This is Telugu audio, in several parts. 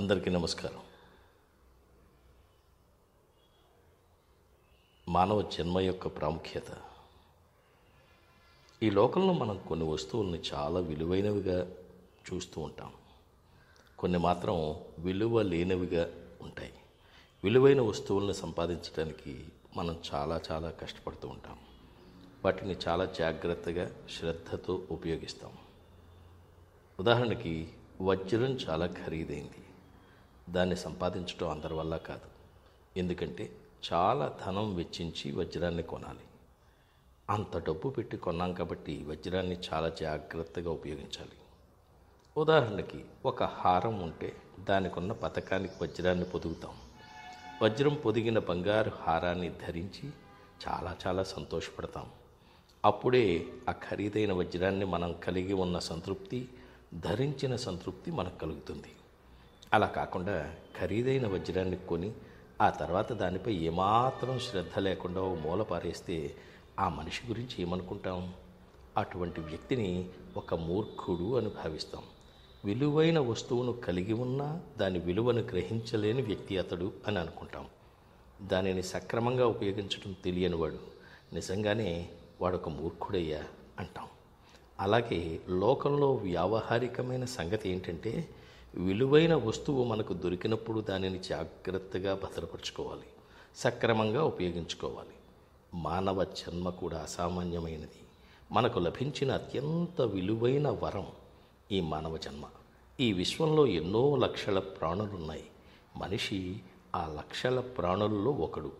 అందరికీ నమస్కారం మానవ జన్మ యొక్క ప్రాముఖ్యత ఈ లోకంలో మనం కొన్ని వస్తువుల్ని చాలా విలువైనవిగా చూస్తూ ఉంటాం కొన్ని మాత్రం విలువ లేనివిగా ఉంటాయి విలువైన వస్తువులను సంపాదించడానికి మనం చాలా చాలా కష్టపడుతూ ఉంటాం వాటిని చాలా జాగ్రత్తగా శ్రద్ధతో ఉపయోగిస్తాం ఉదాహరణకి వజ్రం చాలా ఖరీదైంది దాన్ని సంపాదించడం అందరి వల్ల కాదు ఎందుకంటే చాలా ధనం వెచ్చించి వజ్రాన్ని కొనాలి అంత డబ్బు పెట్టి కొన్నాం కాబట్టి వజ్రాన్ని చాలా జాగ్రత్తగా ఉపయోగించాలి ఉదాహరణకి ఒక హారం ఉంటే దానికున్న పథకానికి వజ్రాన్ని పొదుగుతాం వజ్రం పొదిగిన బంగారు హారాన్ని ధరించి చాలా చాలా సంతోషపడతాం అప్పుడే ఆ ఖరీదైన వజ్రాన్ని మనం కలిగి ఉన్న సంతృప్తి ధరించిన సంతృప్తి మనకు కలుగుతుంది అలా కాకుండా ఖరీదైన వజ్రాన్ని కొని ఆ తర్వాత దానిపై ఏమాత్రం శ్రద్ధ లేకుండా ఓ మూల పారేస్తే ఆ మనిషి గురించి ఏమనుకుంటాం అటువంటి వ్యక్తిని ఒక మూర్ఖుడు అని భావిస్తాం విలువైన వస్తువును కలిగి ఉన్నా దాని విలువను గ్రహించలేని వ్యక్తి అతడు అని అనుకుంటాం దానిని సక్రమంగా ఉపయోగించడం తెలియనివాడు నిజంగానే వాడొక మూర్ఖుడయ్యా అంటాం అలాగే లోకంలో వ్యావహారికమైన సంగతి ఏంటంటే విలువైన వస్తువు మనకు దొరికినప్పుడు దానిని జాగ్రత్తగా భద్రపరుచుకోవాలి సక్రమంగా ఉపయోగించుకోవాలి మానవ జన్మ కూడా అసామాన్యమైనది మనకు లభించిన అత్యంత విలువైన వరం ఈ మానవ జన్మ ఈ విశ్వంలో ఎన్నో లక్షల ప్రాణులున్నాయి మనిషి ఆ లక్షల ప్రాణులలో ఒకడు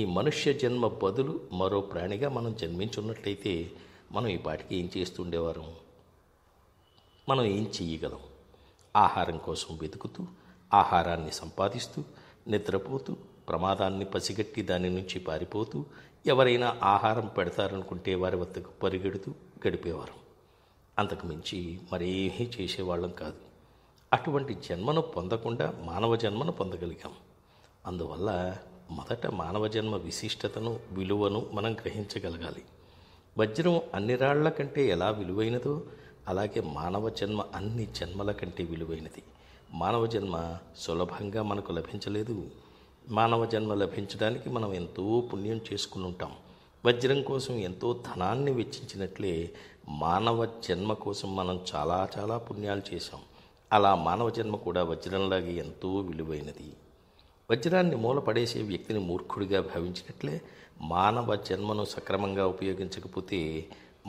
ఈ మనుష్య జన్మ బదులు మరో ప్రాణిగా మనం జన్మించున్నట్లయితే మనం ఈ పాటికి ఏం చేస్తుండేవారం మనం ఏం చెయ్యగలం ఆహారం కోసం వెతుకుతూ ఆహారాన్ని సంపాదిస్తూ నిద్రపోతూ ప్రమాదాన్ని పసిగట్టి దాని నుంచి పారిపోతూ ఎవరైనా ఆహారం పెడతారనుకుంటే వారి వద్దకు పరిగెడుతూ గడిపేవారు అంతకుమించి మరేమీ చేసేవాళ్ళం కాదు అటువంటి జన్మను పొందకుండా మానవ జన్మను పొందగలిగాం అందువల్ల మొదట మానవ జన్మ విశిష్టతను విలువను మనం గ్రహించగలగాలి వజ్రం అన్ని రాళ్ల కంటే ఎలా విలువైనదో అలాగే మానవ జన్మ అన్ని జన్మల కంటే విలువైనది మానవ జన్మ సులభంగా మనకు లభించలేదు మానవ జన్మ లభించడానికి మనం ఎంతో పుణ్యం చేసుకుని ఉంటాం వజ్రం కోసం ఎంతో ధనాన్ని వెచ్చించినట్లే మానవ జన్మ కోసం మనం చాలా చాలా పుణ్యాలు చేశాం అలా మానవ జన్మ కూడా వజ్రంలాగే ఎంతో విలువైనది వజ్రాన్ని మూలపడేసే వ్యక్తిని మూర్ఖుడిగా భావించినట్లే మానవ జన్మను సక్రమంగా ఉపయోగించకపోతే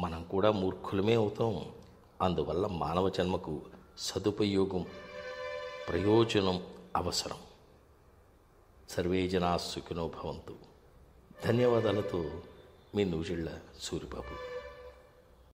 మనం కూడా మూర్ఖులమే అవుతాం అందువల్ల మానవ జన్మకు సదుపయోగం ప్రయోజనం అవసరం సర్వే జనా సుఖినో భవంతు ధన్యవాదాలతో మీ నూజిళ్ళ సూరిబాబు